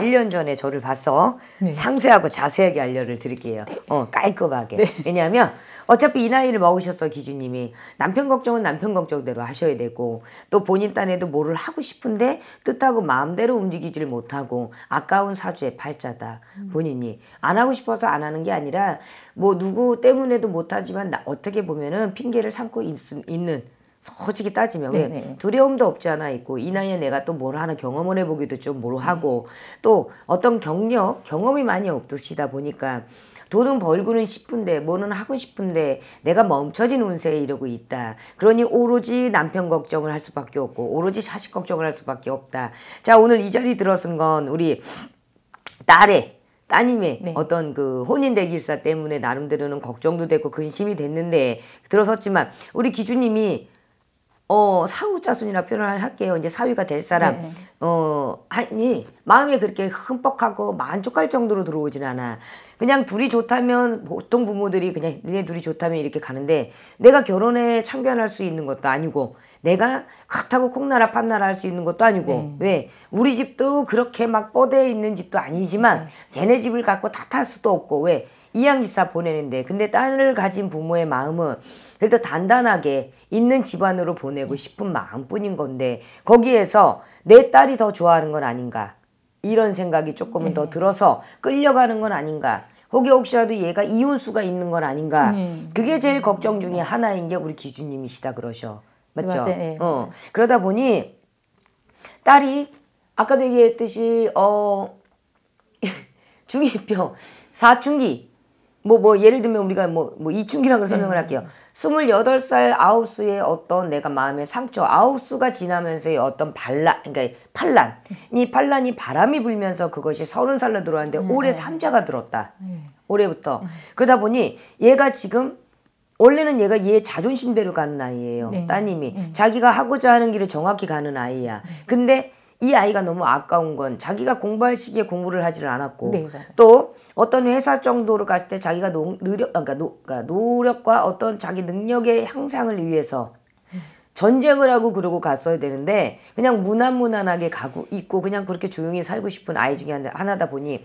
1년 전에 저를 봐서 네. 상세하고 자세하게 알려를 드릴게요. 네. 어, 깔끔하게. 네. 왜냐하면 어차피 이 나이를 먹으셨어 기준님이 남편 걱정은 남편 걱정대로 하셔야 되고 또 본인 딴에도 뭐를 하고 싶은데 뜻하고 마음대로 움직이질 못하고 아까운 사주의 팔자다 음. 본인이 안 하고 싶어서 안 하는 게 아니라 뭐 누구 때문에도 못하지만 나, 어떻게 보면은 핑계를 삼고 있, 있는 솔직히 따지면 네, 왜 네. 두려움도 없지 않아 있고 이 나이에 내가 또 뭘 하나 경험을 해보기도 좀 뭘 하고 또 어떤 경력 경험이 많이 없으시다 보니까 돈은 벌고는 싶은데 뭐는 하고 싶은데 내가 멈춰진 운세에 이러고 있다. 그러니 오로지 남편 걱정을 할 수밖에 없고 오로지 자식 걱정을 할 수밖에 없다. 자 오늘 이 자리 들었은 건 우리 딸의 따님의 네. 어떤 그 혼인대길사 때문에 나름대로는 걱정도 되고 근심이 됐는데 들어섰지만 우리 기주님이 어, 사후자손이라 표현을 할게요. 이제 사위가 될 사람, 네. 네. 어, 아니, 마음이 그렇게 흠뻑하고 만족할 정도로 들어오진 않아. 그냥 둘이 좋다면, 보통 부모들이 그냥 니네 둘이 좋다면 이렇게 가는데, 내가 결혼에 참견할 수 있는 것도 아니고, 내가 그렇고 콩나라 판나라 할 수 있는 것도 아니고, 네. 왜? 우리 집도 그렇게 막 뻗어 있는 집도 아니지만, 네. 쟤네 집을 갖고 탓할 수도 없고, 왜? 이양지사 보내는데 근데 딸을 가진 부모의 마음은 그래도 단단하게 있는 집안으로 보내고 싶은 마음뿐인 건데 거기에서 내 딸이 더 좋아하는 건 아닌가 이런 생각이 조금은 네. 더 들어서 끌려가는 건 아닌가 혹여 혹시라도 얘가 이혼수가 있는 건 아닌가 네. 그게 제일 걱정 중에 하나인 게 우리 기준님이시다 그러셔 맞죠? 네, 어 그러다 보니 딸이 아까도 얘기했듯이 어중2병 사춘기 뭐, 뭐, 예를 들면 우리가 뭐, 뭐, 이충기라고 설명을 음. 할게요. 스물여살 아홉 수의 어떤 내가 마음의 상처, 아홉 수가 지나면서의 어떤 반란, 그러니까 판란. 이 판란이 바람이 불면서 그것이 서른 살로 들어왔는데 음. 올해 네. 삼자가 들었다. 음. 올해부터. 음. 그러다 보니 얘가 지금 원래는 얘가 얘 자존심대로 가는 아이예요. 네. 따님이. 자기가 하고자 하는 길을 정확히 가는 아이야. 근데 이 아이가 너무 아까운 건 자기가 공부할 시기에 공부를 하지를 않았고 네, 또 어떤 회사 정도로 갔을 때 자기가 노, 력 아, 그러니까, 노, 그러니까 노력과 어떤 자기 능력의 향상을 위해서 전쟁을 하고 그러고 갔어야 되는데 그냥 무난무난하게 가고 있고 그냥 그렇게 조용히 살고 싶은 아이 중에 하나다 보니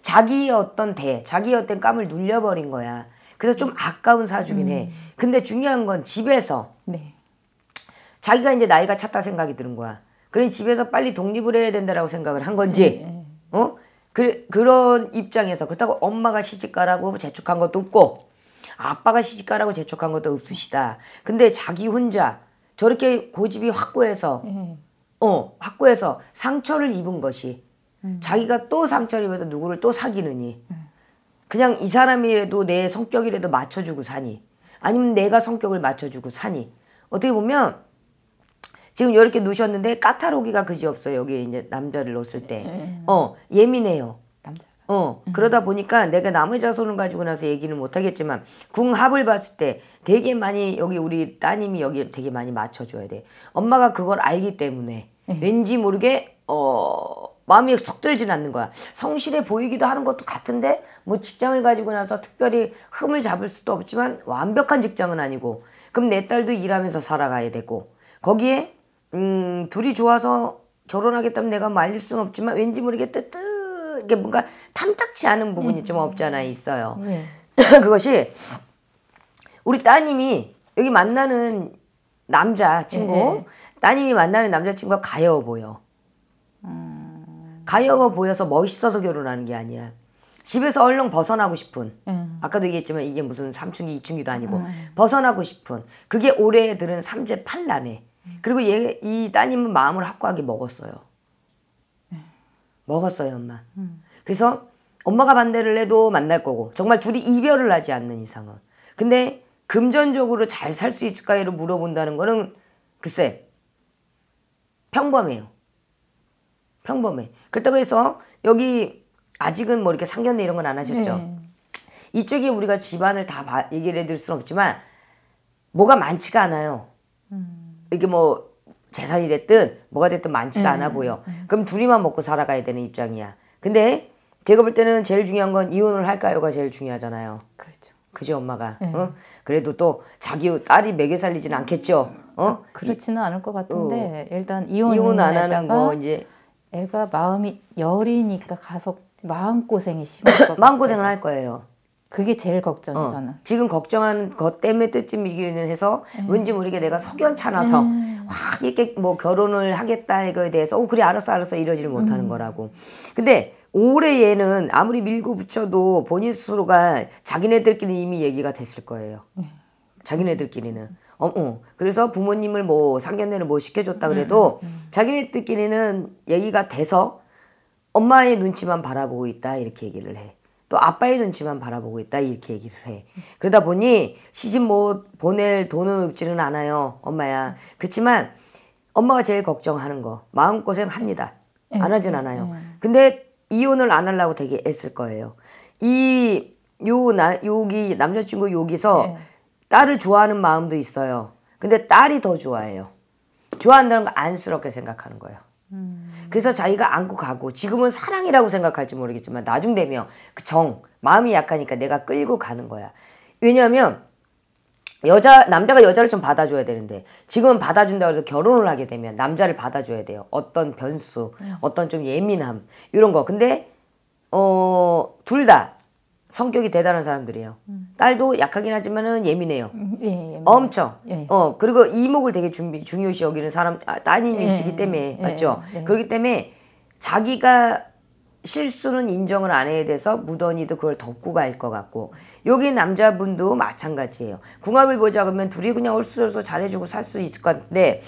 자기의 어떤 대, 자기의 어떤 깜을 눌려버린 거야. 그래서 좀 아까운 사주긴 해. 음. 근데 중요한 건 집에서 네. 자기가 이제 나이가 찼다 생각이 드는 거야. 그러니 집에서 빨리 독립을 해야 된다라고 생각을 한 건지 네, 네. 어 그, 그런 입장에서 그렇다고 엄마가 시집가라고 재촉한 것도 없고 아빠가 시집가라고 재촉한 것도 없으시다. 근데 자기 혼자 저렇게 고집이 확고해서 네. 어 확고해서 상처를 입은 것이 음. 자기가 또 상처를 입어서 누구를 또 사귀느니 음. 그냥 이 사람이라도 내 성격이라도 맞춰주고 사니 아니면 내가 성격을 맞춰주고 사니 어떻게 보면 지금 이렇게 누셨는데까탈오기가 그지 없어요. 여기 이제 남자를 놓을 았 때. 예, 예. 어, 예민해요. 남자. 어, 음. 그러다 보니까 내가 남의자 손을 가지고 나서 얘기는 못 하겠지만 궁합을 봤을 때 되게 많이 여기 우리 따님이 여기 되게 많이 맞춰 줘야 돼. 엄마가 그걸 알기 때문에 예. 왠지 모르게 어 마음이 쑥 들진 않는 거야. 성실해 보이기도 하는 것도 같은데 뭐 직장을 가지고 나서 특별히 흠을 잡을 수도 없지만 완벽한 직장은 아니고 그럼 내 딸도 일하면서 살아가야 되고 거기에 음, 둘이 좋아서 결혼하겠다면 내가 말릴 수는 없지만 왠지 모르게 뜨뜻 이게 뭔가 탐탁치 않은 부분이 네. 좀 없잖아 있어요. 네. 그것이 우리 따님이 여기 만나는 남자 친구, 네, 네. 따님이 만나는 남자 친구가 가여워 보여. 가여워 보여서 멋있어서 결혼하는 게 아니야. 집에서 얼른 벗어나고 싶은 음. 아까도 얘기했지만 이게 무슨 삼춘기 이춘기도 아니고 음. 벗어나고 싶은 그게 올해 들은 삼재 팔란에 음. 그리고 얘, 이 따님은 마음을 확고하게 먹었어요. 네. 먹었어요, 엄마. 음. 그래서 엄마가 반대를 해도 만날 거고 정말 둘이 이별을 하지 않는 이상은. 근데 금전적으로 잘 살 수 있을까요?를 물어본다는 거는 글쎄 평범해요. 평범해. 그렇다고 해서 여기 아직은 뭐 이렇게 상견례 이런 건 안 하셨죠. 네. 이쪽이 우리가 집안을 다 얘기를 해드릴 수는 없지만 뭐가 많지가 않아요. 음. 이게 뭐 재산이 됐든 뭐가 됐든 많지가 음. 않아 보여. 음. 음. 그럼 둘이만 먹고 살아가야 되는 입장이야. 근데 제가 볼 때는 제일 중요한 건 이혼을 할까요가 제일 중요하잖아요. 그렇죠. 그지 엄마가. 네. 어? 그래도 또 자기 딸이 매개 살리진 않겠죠. 어? 아, 그렇지는 않을 것 같은데 어. 일단 이혼 이혼 안 하는 거 이제 애가 마음이 열이니까 가서 마음 고생이 심할 것 마음 고생을 할 거예요. 그게 제일 걱정이 어. 저는. 지금 걱정한것 때문에 뜻집이기는 해서 음. 왠지 모르게 내가 석연찮아서 음. 확 이렇게 뭐 결혼을 하겠다 이거에 대해서 오 그래 알았어 알았어 이러지를 음. 못하는 음. 거라고. 근데 올해 얘는 아무리 밀고 붙여도 본인 스스로가 자기네들끼리 이미 얘기가 됐을 거예요. 네. 자기네들끼리는. 어, 어. 그래서 부모님을 뭐 상견례를 뭐 시켜줬다 음, 그래도 음, 자기네들끼리는 얘기가 돼서 엄마의 눈치만 바라보고 있다 이렇게 얘기를 해. 또 아빠의 눈치만 바라보고 있다 이렇게 얘기를 해. 그러다 보니 시집 못 뭐 보낼 돈은 없지는 않아요, 엄마야. 그렇지만 엄마가 제일 걱정하는 거 마음 고생 합니다. 예. 안 하진 않아요. 예. 근데 이혼을 안 하려고 되게 애쓸 거예요. 이 요 나 여기 남자친구 여기서 예. 딸을 좋아하는 마음도 있어요. 근데 딸이 더 좋아해요. 좋아한다는 거 안쓰럽게 생각하는 거예요. 음. 그래서 자기가 안고 가고 지금은 사랑이라고 생각할지 모르겠지만 나중 되면 그 정, 마음이 약하니까 내가 끌고 가는 거야. 왜냐하면 여자 남자가 여자를 좀 받아줘야 되는데 지금은 받아준다 고해서 결혼을 하게 되면 남자를 받아줘야 돼요. 어떤 변수, 음. 어떤 좀 예민함 이런 거. 근데 어둘다 성격이 대단한 사람들이에요. 음. 딸도 약하긴 하지만은 예민해요. 음, 예, 예 예민해. 엄청. 예. 어 그리고 이목을 되게 준비, 중요시 여기는 사람 아, 따님이시기 예, 때문에 예, 맞죠. 예. 그렇기 때문에 자기가 실수는 인정을 안 해야 돼서 무더히도 그걸 덮고 갈 것 같고 여기 남자분도 마찬가지예요. 궁합을 보자 그러면 둘이 그냥 얼쑤얼쑤 잘해주고 살 수 있을 것 같은데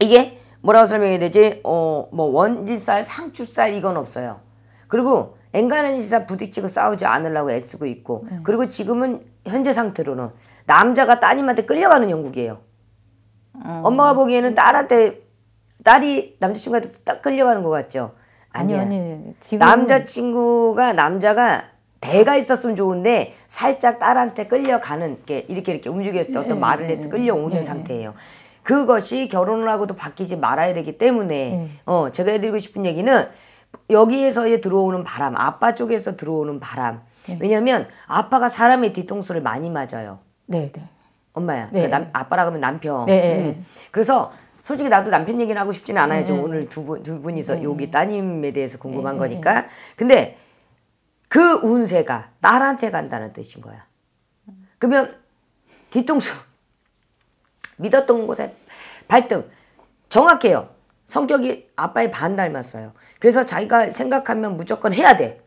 이게 뭐라고 설명해야 되지? 어 뭐 원진살, 상추살 이건 없어요. 그리고 앵간한 이상 부딪히고 싸우지 않으려고 애쓰고 있고 음. 그리고 지금은 현재 상태로는 남자가 따님한테 끌려가는 영국이에요. 음. 엄마가 보기에는 딸한테 딸이 남자친구한테 딱 끌려가는 것 같죠. 아니야. 아니, 아니, 지금 남자친구가 남자가 대가 있었으면 좋은데 살짝 딸한테 끌려가는 게 이렇게, 이렇게 움직였을 때 어떤 네, 말을 해서 네, 끌려오는 예, 상태예요. 그것이 결혼을 하고도 바뀌지 말아야 되기 때문에 어 제가 해드리고 싶은 얘기는 여기에서의 들어오는 바람, 아빠 쪽에서 들어오는 바람. 네. 왜냐면 아빠가 사람의 뒤통수를 많이 맞아요. 네, 네. 엄마야. 네. 그러니까 남, 아빠라 고하면 남편. 네, 네, 음. 그래서 솔직히 나도 남편 얘기는 하고 싶지는 않아요. 좀 음. 오늘 두 분 두 분이서 네. 여기 따님에 대해서 궁금한 네, 거니까. 근데 그 운세가 딸한테 간다는 뜻인 거야. 그러면 뒤통수 믿었던 곳에 발등 정확해요. 성격이 아빠의 반 닮았어요. 그래서 자기가 생각하면 무조건 해야 돼.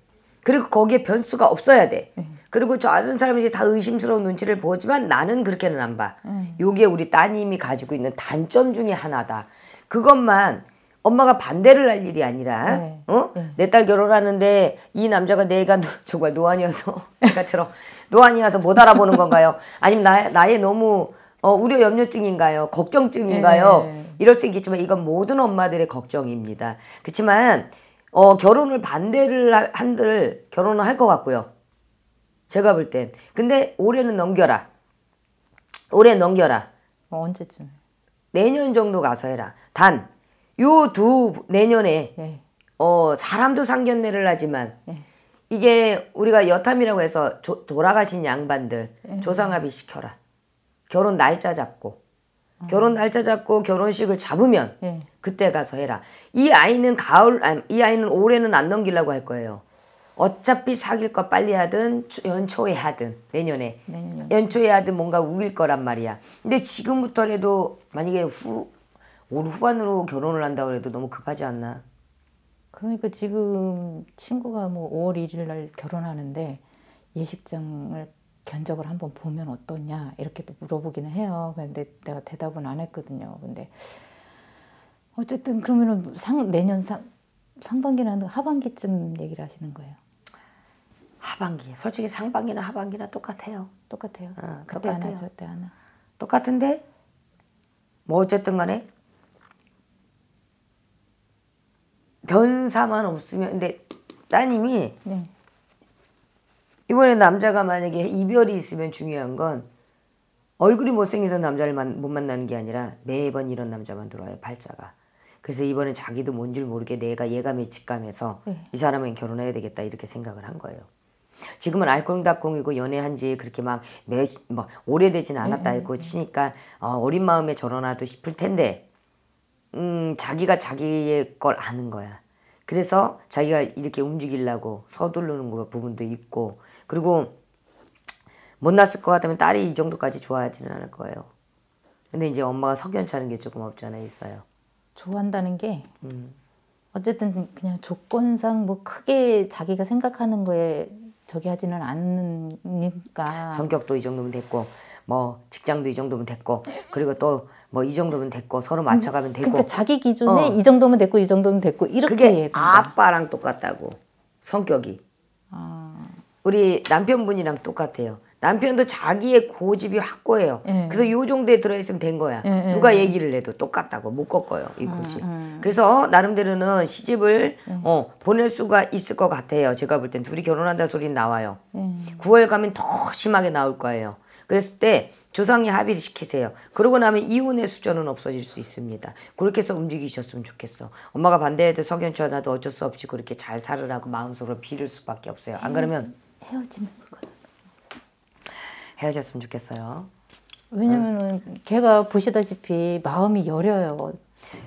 그리고 거기에 변수가 없어야 돼. 음. 그리고 저 아는 사람들이 다 의심스러운 눈치를 보지만 나는 그렇게는 안 봐. 음. 요게 우리 따님이 가지고 있는 단점 중에 하나다. 그것만 엄마가 반대를 할 일이 아니라 네. 어? 네. 내딸 결혼하는데 이 남자가 내가 노, 정말 노안이어서 내가처럼 노안이어서 못 알아보는 건가요? 아니면 나, 나의 너무 어, 우려 염려증인가요? 걱정증인가요? 네, 네, 네. 이럴 수 있겠지만 이건 모든 엄마들의 걱정입니다. 그렇지만 어, 결혼을 반대를 한들 결혼을 할 것 같고요. 제가 볼 땐. 근데 올해는 넘겨라. 올해 넘겨라. 어, 언제쯤? 내년 정도 가서 해라. 단, 요 두 내년에 예. 어, 사람도 상견례를 하지만 예. 이게 우리가 여탐이라고 해서 조, 돌아가신 양반들 예. 조상합의 시켜라. 결혼 날짜 잡고 결혼 날짜 잡고 결혼식을 잡으면 예. 그때 가서 해라. 이 아이는 가을 아니, 이 아이는 올해는 안 넘기려고 할 거예요. 어차피 사귈 거 빨리 하든 연초에 하든 내년에 내년. 연초에 하든 뭔가 우길 거란 말이야. 근데 지금부터라도 만약에 후올 후반으로 결혼을 한다고 해도 너무 급하지 않나? 그러니까 지금 친구가 뭐 5월 1일 날 결혼하는데 예식장을 견적을 한번 보면 어떠냐 이렇게 또 물어보기는 해요. 근데 내가 대답은 안 했거든요. 근데 어쨌든 그러면은 상, 내년 상, 상반기나 하반기쯤 얘기를 하시는 거예요. 하반기. 솔직히 상반기나 하반기나 똑같아요. 똑같아요. 어, 그때 똑같아요. 하나 저때 하나. 똑같은데 뭐 어쨌든 간에 변사만 없으면 근데 따님이 네. 이번에 남자가 만약에 이별이 있으면 중요한 건 얼굴이 못생겨서 남자를 만, 못 만나는 게 아니라 매번 이런 남자만 들어와요 팔자가 그래서 이번엔 자기도 뭔 줄 모르게 내가 예감에 직감해서 네. 이 사람은 결혼해야 되겠다 이렇게 생각을 한 거예요 지금은 알콩달콩이고 연애한 지 그렇게 막, 매, 막 뭐 오래되진 네. 않았다 네. 고 치니까 어, 린 마음에 저러나도 싶을 텐데 음, 자기가 자기의 걸 아는 거야 그래서 자기가 이렇게 움직이려고 서두르는 부분도 있고 그리고 못났을 것 같으면 딸이 이 정도까지 좋아하지는 않을 거예요. 근데 이제 엄마가 석연찮은 게 조금 없지 않아 있어요. 좋아한다는 게 음. 어쨌든 그냥 조건상 뭐 크게 자기가 생각하는 거에 저기 하지는 않으니까 성격도 이 정도면 됐고 뭐 직장도 이 정도면 됐고 그리고 또 뭐 이 정도면 됐고 서로 음. 맞춰가면 되고 그러니까 자기 기준에 어. 이 정도면 됐고 이 정도면 됐고 이렇게 그게 아빠랑 똑같다고 성격이 아. 우리 남편분이랑 똑같아요 남편도 자기의 고집이 확고해요 음. 예. 그래서 요 정도에 들어있으면 된 거야 음, 누가 얘기를 해도 똑같다고 못 꺾어요 이 고집 음, 음, 그래서 나름대로는 시집을 어, 보낼 수가 있을 것 같아요 제가 볼 땐 둘이 결혼한다 소리 나와요 9월 가면 더 심하게 나올 거예요 그랬을 때 조상이 합의를 시키세요. 그러고 나면 이혼의 수저는 없어질 수 있습니다. 그렇게 해서 움직이셨으면 좋겠어. 엄마가 반대해도 석연치 않도 어쩔 수 없이 그렇게 잘 살으라고 마음속으로 빌을 수밖에 없어요. 안 그러면 헤어지는 거는 헤어졌으면 좋겠어요. 왜냐면은 응. 걔가 보시다시피 마음이 여려요.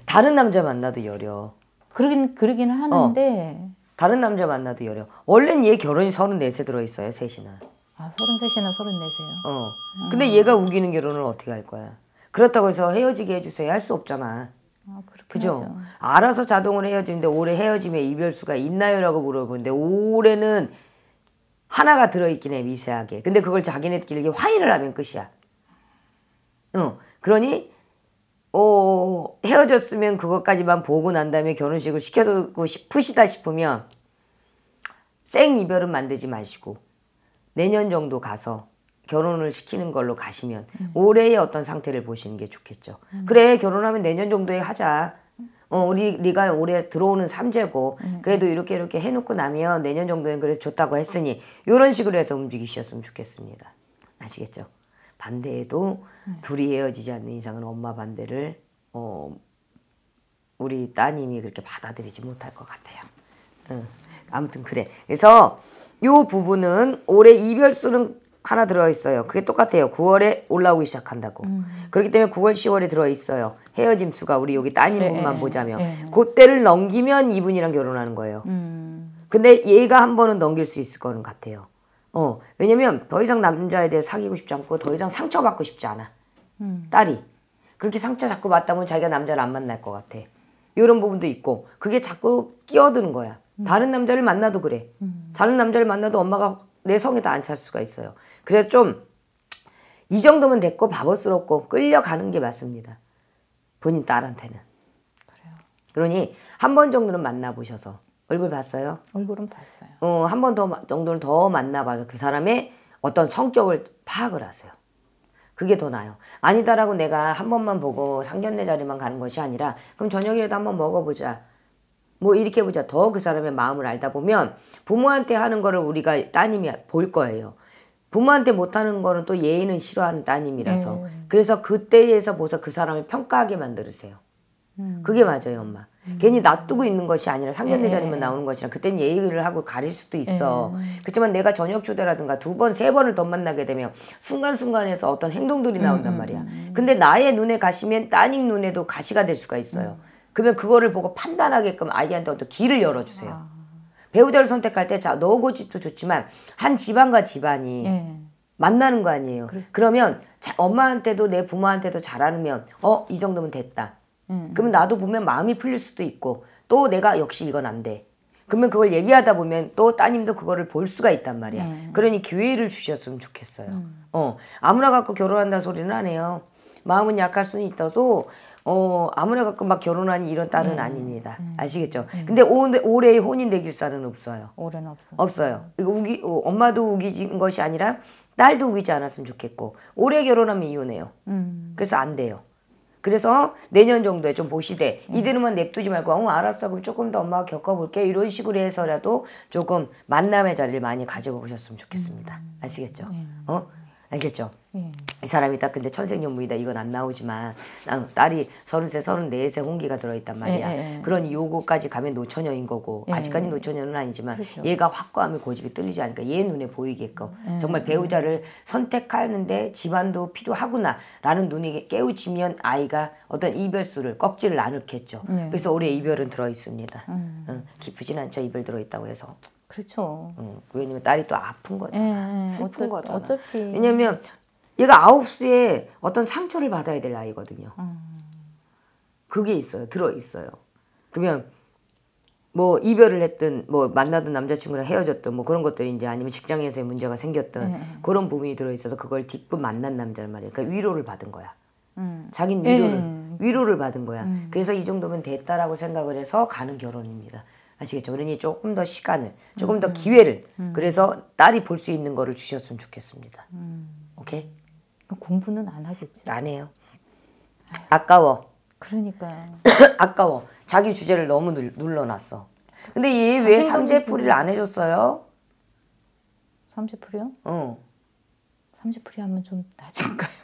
다른 남자 만나도 여려. 그러긴 그러긴 어. 하는데 어. 다른 남자 만나도 여려. 원래는 얘 결혼이 34세 들어있어요, 셋이나. 아, 33이나 34세요. 어. 근데 음. 얘가 우기는 결혼을 어떻게 할 거야? 그렇다고 해서 헤어지게 해주세요 할 수 없잖아. 아, 그죠? 하죠. 알아서 자동으로 헤어지는데 올해 헤어짐에 이별수가 있나요라고 물어보는데 올해는 하나가 들어있긴 해 미세하게. 근데 그걸 자기네끼리 화해를 하면 끝이야. 어. 그러니 어, 헤어졌으면 그것까지만 보고 난 다음에 결혼식을 시켜두고 싶으시다 싶으면 생 이별은 만들지 마시고 내년 정도 가서 결혼을 시키는 걸로 가시면 음. 올해의 어떤 상태를 보시는 게 좋겠죠. 음. 그래 결혼하면 내년 정도에 하자. 어 우리 네가 올해 들어오는 삼재고 음, 음. 그래도 이렇게 이렇게 해놓고 나면 내년 정도는 그래 좋다고 했으니 이런 식으로 해서 움직이셨으면 좋겠습니다. 아시겠죠? 반대에도 음. 둘이 헤어지지 않는 이상은 엄마 반대를 어 우리 따님이 그렇게 받아들이지 못할 것 같아요. 응. 아무튼 그래. 그래서 요 부분은 올해 이별수는 하나 들어있어요. 그게 똑같아요. 9월에 올라오기 시작한다고. 음. 그렇기 때문에 9월, 10월에 들어있어요. 헤어짐 수가 우리 여기 따님분만 네, 네, 보자면 네, 네. 그때를 넘기면 이분이랑 결혼하는 거예요. 음. 근데 얘가 한 번은 넘길 수 있을 거는 같아요. 어 왜냐면 더 이상 남자에 대해 사귀고 싶지 않고 더 이상 상처받고 싶지 않아. 음. 딸이 그렇게 상처 자꾸 받다 보면 자기가 남자를 안 만날 것 같아. 이런 부분도 있고 그게 자꾸 끼어드는 거야. 음. 다른 남자를 만나도 그래. 음. 다른 남자를 만나도 엄마가 내 성에다 안 찰 수가 있어요. 그래 좀 이 정도면 됐고 바보스럽고 끌려가는 게 맞습니다. 본인 딸한테는. 그래요. 그러니 한 번 정도는 만나보셔서 얼굴 봤어요? 얼굴은 봤어요. 어, 한 번 더 정도는 더 만나봐서 그 사람의 어떤 성격을 파악을 하세요. 그게 더 나아요. 아니다라고 내가 한 번만 보고 상견례 자리만 가는 것이 아니라 그럼 저녁이라도 한번 먹어보자. 뭐 이렇게 보자 더 그 사람의 마음을 알다 보면 부모한테 하는 거를 우리가 따님이 볼 거예요. 부모한테 못하는 거는 또 예의는 싫어하는 따님이라서 음. 그래서 그때에서 보서 그 사람을 평가하게 만들으세요. 음. 그게 맞아요 엄마. 음. 괜히 놔두고 있는 것이 아니라 상견례자리만 예. 나오는 것이랑 그땐 예의를 하고 가릴 수도 예. 있어. 그렇지만 내가 저녁 초대라든가 두 번, 세 번을 더 만나게 되면 순간순간에서 어떤 행동들이 나온단 음, 음, 말이야. 음. 근데 나의 눈에 가시면 따님 눈에도 가시가 될 수가 있어요. 그러면 그거를 보고 판단하게끔 아이한테 어떤 길을 열어주세요. 아. 배우자를 선택할 때, 자, 너 고집도 좋지만, 한 집안과 집안이 예. 만나는 거 아니에요. 그렇습니다. 그러면 자, 엄마한테도 내 부모한테도 잘하면, 어, 이 정도면 됐다. 음, 음. 그러면 나도 보면 마음이 풀릴 수도 있고, 또 내가 역시 이건 안 돼. 그러면 그걸 얘기하다 보면 또 따님도 그거를 볼 수가 있단 말이야. 예. 그러니 기회를 주셨으면 좋겠어요. 음. 어, 아무나 갖고 결혼한다 소리는 안 해요. 마음은 약할 수는 있다도 어 아무나 갖고 막 결혼하니 이런 딸은 음. 아닙니다. 음. 아시겠죠? 음. 근데 올해 혼인되 길살은 없어요. 올해는 없어요. 없어요. 이거 우기 어, 엄마도 우기진 것이 아니라 딸도 우기지 않았으면 좋겠고 올해 결혼하면 이혼해요. 음. 그래서 안 돼요. 그래서 내년 정도에 좀 보시되 음. 이대로만 냅두지 말고 어 알았어 그럼 조금 더 엄마가 겪어볼게 이런 식으로 해서라도 조금 만남의 자리를 많이 가져보셨으면 좋겠습니다. 음. 아시겠죠? 예. 어? 알겠죠? 음. 이 사람이 딱 근데 천생연분이다 이건 안 나오지만 딸이 서른세 서른네세 홍기가 들어있단 예, 말이야 예, 예. 그런 요거까지 가면 노처녀인 거고 예, 아직까지 노처녀는 아니지만 그렇죠. 얘가 확고함이 고집이 뚫리지 않으니까 얘 눈에 보이게끔 음, 정말 배우자를 선택하는데 집안도 필요하구나 라는 눈이 깨우치면 아이가 어떤 이별수를 꺾지를 않겠죠 그래서 올해 이별은 들어있습니다 음. 응, 어, 기쁘진 않죠 이별 들어있다고 해서 그렇죠. 응. 왜냐면 딸이 또 아픈 거잖아. 에이, 예, 예. 슬픈 어차, 거잖아. 어차피. 왜냐면 얘가 아홉 수에 어떤 상처를 받아야 될아이거든요 음. 그게 있어요. 들어 있어요. 그러면 뭐 이별을 했든 뭐 만나던 남자친구랑 헤어졌던 뭐 그런 것들이 이제 아니면 직장에서의 문제가 생겼던 네. 예, 그런 부분이 들어 있어서 그걸 딛고 만난 남자를 말이야. 그러니까 위로를 받은 거야. 음. 자기는 위로를 네. 위로를 받은 거야. 음. 그래서 이 정도면 됐다라고 생각을 해서 가는 결혼입니다. 아시겠죠? 그러니 조금 더 시간을, 조금 음. 더 기회를, 음. 그래서 딸이 볼 수 있는 거를 주셨으면 좋겠습니다. 음. 오케이? 공부는 안 하겠죠? 안 해요. 아유. 아까워. 그러니까요. 아까워. 자기 주제를 너무 눌, 러놨어 근데 얘왜 삼재풀이를 안 해줬어요? 삼재풀이요? 어. 삼재풀이 하면 좀 낮은가요?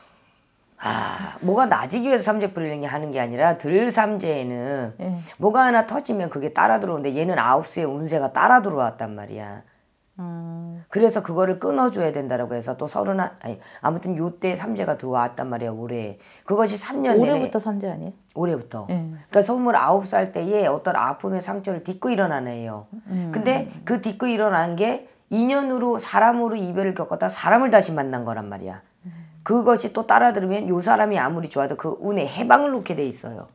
아, 뭐가 나지기 위해서 삼재 프리는게 하는 게 아니라 들삼재에는 예. 뭐가 하나 터지면 그게 따라 들어오는데 얘는 아홉수의 운세가 따라 들어왔단 말이야. 음. 그래서 그거를 끊어줘야 된다라고 해서 또 서른 한 아니 아무튼 요때 삼재가 들어왔단 말이야 올해 그것이 3년 올해부터 삼재 아니에요? 올해부터 예. 그러니까 서물아홉살 때에 어떤 아픔의 상처를 딛고 일어나네요 음. 근데 그 딛고 일어난 게인년으로 사람으로 이별을 겪었다 사람을 다시 만난 거란 말이야 그것이 또 따라 들으면 요 사람이 아무리 좋아도 그 운에 해방을 놓게 돼 있어요.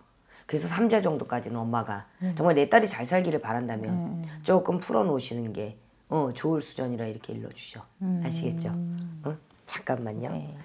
그래서 3자 정도까지는 엄마가 음. 정말 내 딸이 잘 살기를 바란다면 음. 음. 조금 풀어놓으시는 게 어, 좋을 수전이라 이렇게 일러주셔. 음. 아시겠죠? 어? 잠깐만요. 네.